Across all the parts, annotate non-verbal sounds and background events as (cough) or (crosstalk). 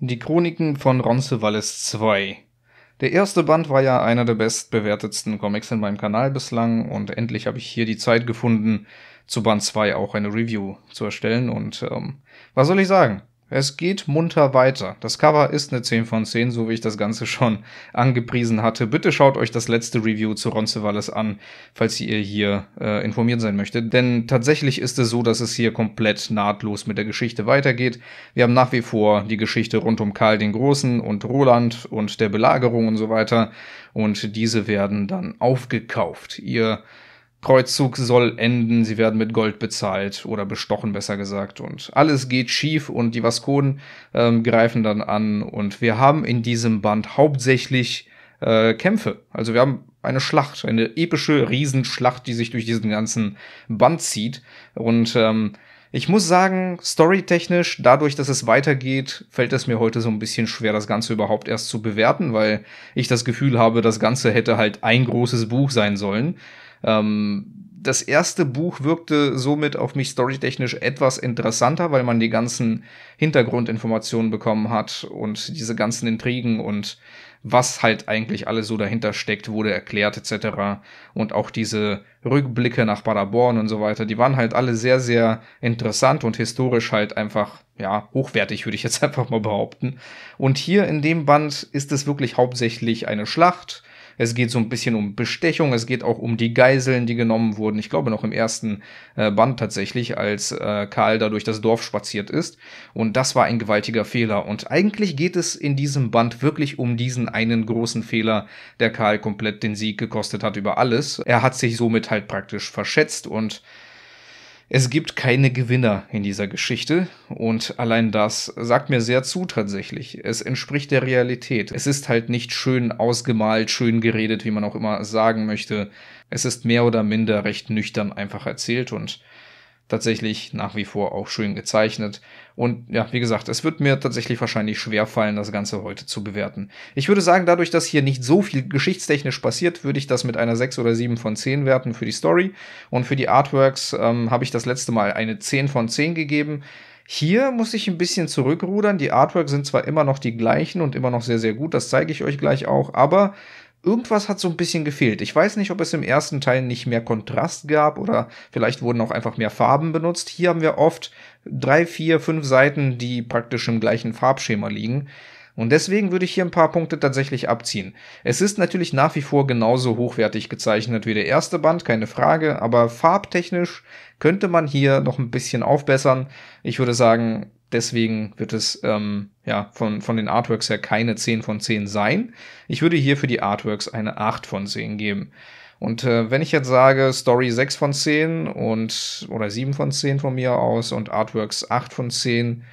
Die Chroniken von Ronce Roncevalles 2. Der erste Band war ja einer der bestbewertetsten Comics in meinem Kanal bislang und endlich habe ich hier die Zeit gefunden, zu Band 2 auch eine Review zu erstellen und ähm, was soll ich sagen? Es geht munter weiter. Das Cover ist eine 10 von 10, so wie ich das Ganze schon (laughs) angepriesen hatte. Bitte schaut euch das letzte Review zu Roncevalles an, falls ihr hier äh, informiert sein möchtet. Denn tatsächlich ist es so, dass es hier komplett nahtlos mit der Geschichte weitergeht. Wir haben nach wie vor die Geschichte rund um Karl den Großen und Roland und der Belagerung und so weiter. Und diese werden dann aufgekauft. Ihr Kreuzzug soll enden, sie werden mit Gold bezahlt oder bestochen, besser gesagt. Und alles geht schief und die Vaskonen ähm, greifen dann an. Und wir haben in diesem Band hauptsächlich äh, Kämpfe. Also wir haben eine Schlacht, eine epische Riesenschlacht, die sich durch diesen ganzen Band zieht. Und ähm, ich muss sagen, storytechnisch, dadurch, dass es weitergeht, fällt es mir heute so ein bisschen schwer, das Ganze überhaupt erst zu bewerten, weil ich das Gefühl habe, das Ganze hätte halt ein großes Buch sein sollen. Ähm, das erste Buch wirkte somit auf mich storytechnisch etwas interessanter, weil man die ganzen Hintergrundinformationen bekommen hat und diese ganzen Intrigen und was halt eigentlich alles so dahinter steckt, wurde erklärt etc. Und auch diese Rückblicke nach Paderborn und so weiter, die waren halt alle sehr, sehr interessant und historisch halt einfach, ja, hochwertig würde ich jetzt (laughs) einfach mal behaupten. Und hier in dem Band ist es wirklich hauptsächlich eine Schlacht es geht so ein bisschen um Bestechung, es geht auch um die Geiseln, die genommen wurden. Ich glaube noch im ersten äh, Band tatsächlich, als äh, Karl da durch das Dorf spaziert ist. Und das war ein gewaltiger Fehler. Und eigentlich geht es in diesem Band wirklich um diesen einen großen Fehler, der Karl komplett den Sieg gekostet hat über alles. Er hat sich somit halt praktisch verschätzt und es gibt keine Gewinner in dieser Geschichte und allein das sagt mir sehr zu tatsächlich. Es entspricht der Realität. Es ist halt nicht schön ausgemalt, schön geredet, wie man auch immer sagen möchte. Es ist mehr oder minder recht nüchtern einfach erzählt und tatsächlich nach wie vor auch schön gezeichnet. Und ja, wie gesagt, es wird mir tatsächlich wahrscheinlich schwer fallen, das Ganze heute zu bewerten. Ich würde sagen, dadurch, dass hier nicht so viel geschichtstechnisch passiert, würde ich das mit einer 6 oder 7 von 10 werten für die Story. Und für die Artworks ähm, habe ich das letzte Mal eine 10 von 10 gegeben. Hier muss ich ein bisschen zurückrudern. Die Artworks sind zwar immer noch die gleichen und immer noch sehr, sehr gut, das zeige ich euch gleich auch, aber irgendwas hat so ein bisschen gefehlt. Ich weiß nicht, ob es im ersten Teil nicht mehr Kontrast gab oder vielleicht wurden auch einfach mehr Farben benutzt. Hier haben wir oft drei, vier, fünf Seiten, die praktisch im gleichen Farbschema liegen. Und deswegen würde ich hier ein paar Punkte tatsächlich abziehen. Es ist natürlich nach wie vor genauso hochwertig gezeichnet wie der erste Band, keine Frage, aber farbtechnisch könnte man hier noch ein bisschen aufbessern. Ich würde sagen, Deswegen wird es ähm, ja, von, von den Artworks her keine 10 von 10 sein. Ich würde hier für die Artworks eine 8 von 10 geben. Und äh, wenn ich jetzt sage, Story 6 von 10 und oder 7 von 10 von mir aus und Artworks 8 von 10,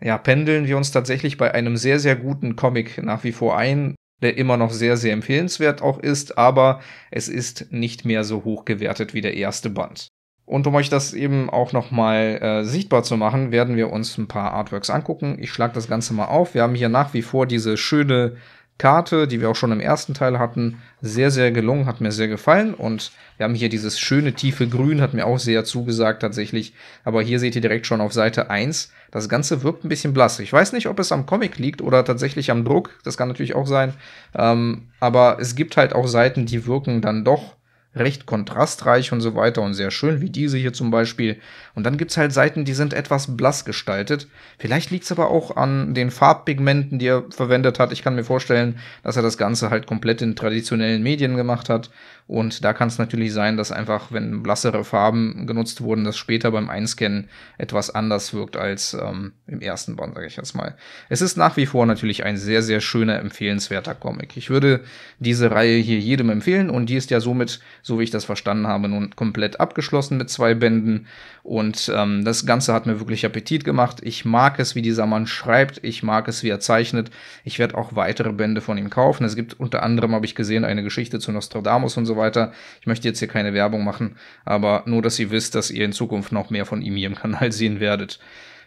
ja, pendeln wir uns tatsächlich bei einem sehr, sehr guten Comic nach wie vor ein, der immer noch sehr, sehr empfehlenswert auch ist, aber es ist nicht mehr so hoch gewertet wie der erste Band. Und um euch das eben auch nochmal äh, sichtbar zu machen, werden wir uns ein paar Artworks angucken. Ich schlage das Ganze mal auf. Wir haben hier nach wie vor diese schöne Karte, die wir auch schon im ersten Teil hatten. Sehr, sehr gelungen, hat mir sehr gefallen. Und wir haben hier dieses schöne tiefe Grün, hat mir auch sehr zugesagt tatsächlich. Aber hier seht ihr direkt schon auf Seite 1, das Ganze wirkt ein bisschen blass. Ich weiß nicht, ob es am Comic liegt oder tatsächlich am Druck. Das kann natürlich auch sein. Ähm, aber es gibt halt auch Seiten, die wirken dann doch recht kontrastreich und so weiter und sehr schön, wie diese hier zum Beispiel. Und dann gibt's halt Seiten, die sind etwas blass gestaltet. Vielleicht liegt's aber auch an den Farbpigmenten, die er verwendet hat. Ich kann mir vorstellen, dass er das Ganze halt komplett in traditionellen Medien gemacht hat und da kann es natürlich sein, dass einfach, wenn blassere Farben genutzt wurden, das später beim Einscannen etwas anders wirkt als ähm, im ersten Band, sage ich jetzt mal. Es ist nach wie vor natürlich ein sehr, sehr schöner, empfehlenswerter Comic. Ich würde diese Reihe hier jedem empfehlen und die ist ja somit, so wie ich das verstanden habe, nun komplett abgeschlossen mit zwei Bänden. Und ähm, das Ganze hat mir wirklich Appetit gemacht. Ich mag es, wie dieser Mann schreibt. Ich mag es, wie er zeichnet. Ich werde auch weitere Bände von ihm kaufen. Es gibt unter anderem, habe ich gesehen, eine Geschichte zu Nostradamus und so weiter. Ich möchte jetzt hier keine Werbung machen, aber nur, dass ihr wisst, dass ihr in Zukunft noch mehr von ihm hier im Kanal (laughs) sehen werdet.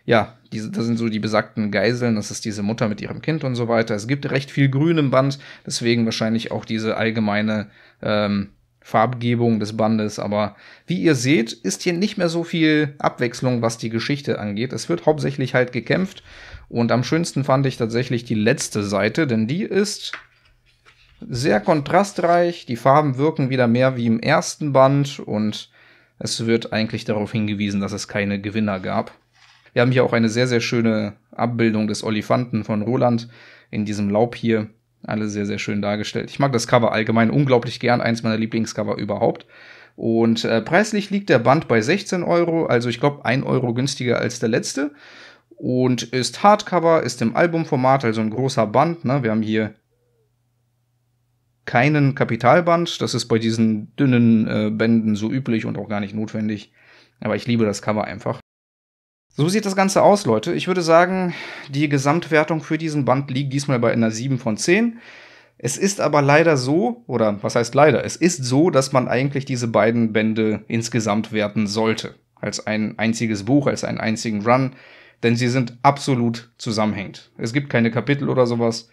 Ja, diese, das sind so die besagten Geiseln, das ist diese Mutter mit ihrem Kind und so weiter. Es gibt recht viel Grün im Band, deswegen wahrscheinlich auch diese allgemeine ähm, Farbgebung des Bandes, aber wie ihr seht, ist hier nicht mehr so viel Abwechslung, was die Geschichte angeht. Es wird hauptsächlich halt gekämpft und am schönsten fand ich tatsächlich die letzte Seite, denn die ist sehr kontrastreich. Die Farben wirken wieder mehr wie im ersten Band und es wird eigentlich darauf hingewiesen, dass es keine Gewinner gab. Wir haben hier auch eine sehr, sehr schöne Abbildung des Olifanten von Roland in diesem Laub hier. Alle sehr, sehr schön dargestellt. Ich mag das Cover allgemein unglaublich gern, eins meiner Lieblingscover überhaupt. Und äh, preislich liegt der Band bei 16 Euro, also ich glaube 1 Euro günstiger als der letzte. Und ist Hardcover, ist im Albumformat, also ein großer Band. Ne? Wir haben hier keinen Kapitalband. Das ist bei diesen dünnen äh, Bänden so üblich und auch gar nicht notwendig. Aber ich liebe das Cover einfach. So sieht das Ganze aus, Leute. Ich würde sagen, die Gesamtwertung für diesen Band liegt diesmal bei einer 7 von 10. Es ist aber leider so, oder was heißt leider, es ist so, dass man eigentlich diese beiden Bände insgesamt werten sollte. Als ein einziges Buch, als einen einzigen Run. Denn sie sind absolut zusammenhängend. Es gibt keine Kapitel oder sowas.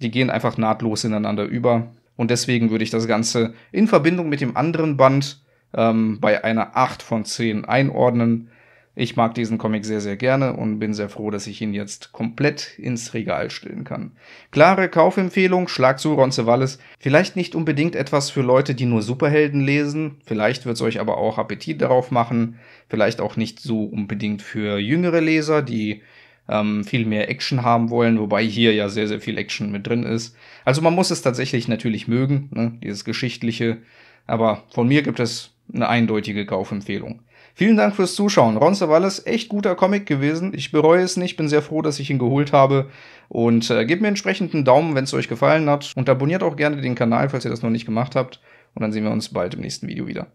Die gehen einfach nahtlos ineinander über. Und deswegen würde ich das Ganze in Verbindung mit dem anderen Band ähm, bei einer 8 von 10 einordnen. Ich mag diesen Comic sehr, sehr gerne und bin sehr froh, dass ich ihn jetzt komplett ins Regal stellen kann. Klare Kaufempfehlung, Schlag zu Ronce Wallis. Vielleicht nicht unbedingt etwas für Leute, die nur Superhelden lesen. Vielleicht wird es euch aber auch Appetit darauf machen. Vielleicht auch nicht so unbedingt für jüngere Leser, die ähm, viel mehr Action haben wollen, wobei hier ja sehr, sehr viel Action mit drin ist. Also man muss es tatsächlich natürlich mögen, ne, dieses Geschichtliche, aber von mir gibt es eine eindeutige Kaufempfehlung. Vielen Dank fürs Zuschauen. Ron Savalas, echt guter Comic gewesen. Ich bereue es nicht, bin sehr froh, dass ich ihn geholt habe. Und äh, gebt mir entsprechend einen Daumen, wenn es euch gefallen hat. Und abonniert auch gerne den Kanal, falls ihr das noch nicht gemacht habt. Und dann sehen wir uns bald im nächsten Video wieder.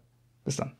Bis dann.